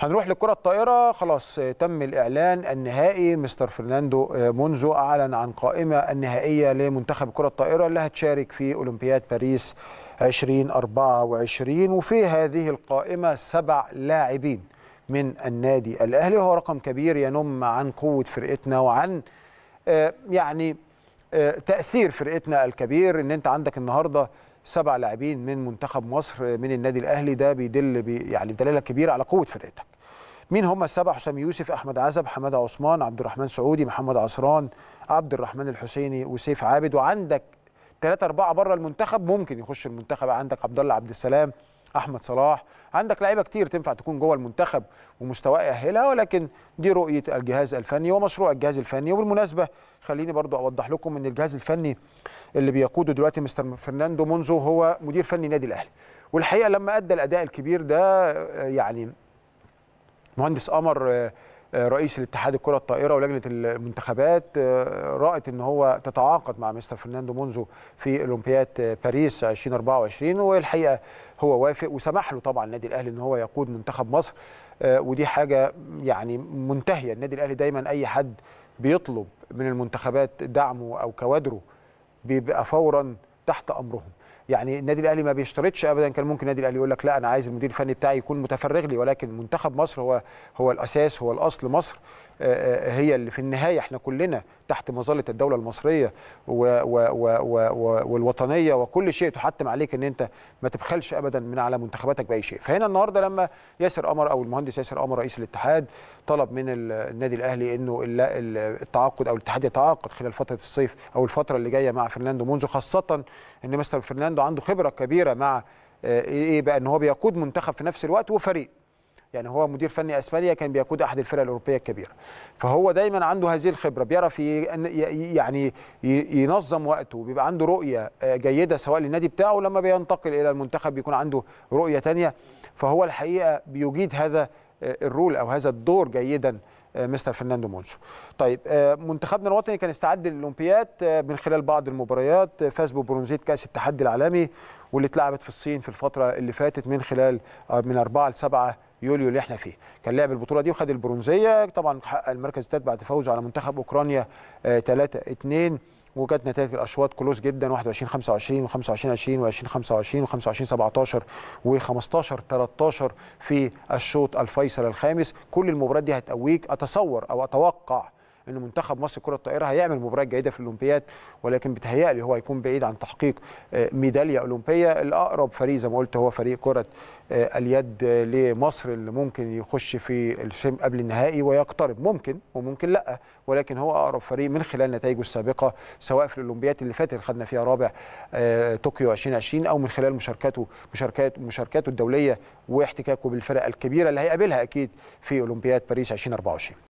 هنروح لكرة الطائره خلاص آه، تم الاعلان النهائي مستر فرناندو آه، مونزو اعلن عن قائمه النهائيه لمنتخب كره الطائره اللي هتشارك في اولمبياد باريس 2024 وفي هذه القائمه سبع لاعبين من النادي الاهلي هو رقم كبير ينم عن قوه فرقتنا وعن آه، يعني تاثير فرقتنا الكبير ان انت عندك النهارده سبع لاعبين من منتخب مصر من النادي الاهلي ده بيدل بي يعني دلاله كبيره على قوه فرقتك مين هم السبع حسام يوسف احمد عزب حماده عثمان عبد الرحمن سعودي محمد عصران عبد الرحمن الحسيني وسيف عابد وعندك ثلاثة أربعة بره المنتخب ممكن يخش المنتخب عندك عبد الله عبد السلام احمد صلاح عندك لعيبه كتير تنفع تكون جوه المنتخب ومستواه يأهلها ولكن دي رؤيه الجهاز الفني ومشروع الجهاز الفني وبالمناسبه خليني برضو اوضح لكم ان الجهاز الفني اللي بيقوده دلوقتي مستر فرناندو مونزو هو مدير فني نادي الاهلي والحقيقه لما ادى الاداء الكبير ده يعني مهندس قمر آه، رئيس الاتحاد الكره الطائره ولجنه المنتخبات آه، رأت ان هو تتعاقد مع مستر فرناندو مونزو في اولمبياد آه، باريس 2024 والحقيقه هو وافق وسمح له طبعا النادي الاهلي ان هو يقود منتخب مصر ودي حاجه يعني منتهيه النادي الاهلي دايما اي حد بيطلب من المنتخبات دعمه او كوادره بيبقى فورا تحت امرهم يعني النادي الاهلي ما بيشترطش ابدا كان ممكن النادي الاهلي يقول لك لا انا عايز المدير الفني بتاعي يكون متفرغ لي ولكن منتخب مصر هو هو الاساس هو الاصل مصر آه، آه، هي اللي في النهايه احنا كلنا تحت مظله الدوله المصريه و و و و والوطنيه وكل شيء تحتم عليك ان انت ما تبخلش ابدا من على منتخباتك باي شيء فهنا النهارده لما ياسر قمر او المهندس ياسر قمر رئيس الاتحاد طلب من النادي الاهلي انه التعاقد او الاتحاد يتعاقد خلال فتره الصيف او الفتره اللي جايه مع فرناندو منذ خاصه ان مستر فرناندو عنده خبره كبيره مع آه، إيه،, ايه بقى ان هو بيقود منتخب في نفس الوقت وفريق يعني هو مدير فني اسبانيا كان بيقود احد الفرق الاوروبيه الكبيره فهو دايما عنده هذه الخبره بيعرف يعني ينظم وقته بيبقى عنده رؤيه جيده سواء للنادي بتاعه لما بينتقل الى المنتخب بيكون عنده رؤيه ثانيه فهو الحقيقه بيجيد هذا آه، الرول او هذا الدور جيدا آه، مستر فرناندو مونسو طيب آه، منتخبنا الوطني كان استعد للاولمبياد من خلال بعض المباريات فاز ببرونزيه كاس التحدي العالمي واللي اتلعبت في الصين في الفتره اللي فاتت من خلال من 4 ل 7 يوليو اللي احنا فيه كان لعب البطوله دي وخد البرونزيه طبعا حقق المركز الثالث بعد فوزه على منتخب اوكرانيا 3 2 وكانت نتائج الاشواط كلوز جدا 21 25 و 25 20 و 20 25 و 25 17 و 15 13 في الشوط الفيصل الخامس كل المباريات دي هتقويك اتصور او اتوقع ان منتخب مصر كره الطائره هيعمل مباريات جيده في الاولمبياد ولكن بتهيألي هو هيكون بعيد عن تحقيق آه، ميداليه اولمبيه الاقرب فريق زي ما قلت هو فريق كره آه، اليد لمصر اللي ممكن يخش في الشم قبل النهائي ويقترب ممكن وممكن لا ولكن هو اقرب فريق من خلال نتائجه السابقه سواء في الاولمبياد اللي فاتت اللي خدنا فيها رابع آه، طوكيو 2020 او من خلال مشاركاته مشاركات مشاركاته الدوليه واحتكاكه بالفرق الكبيره اللي هيقابلها اكيد في اولمبياد باريس 2024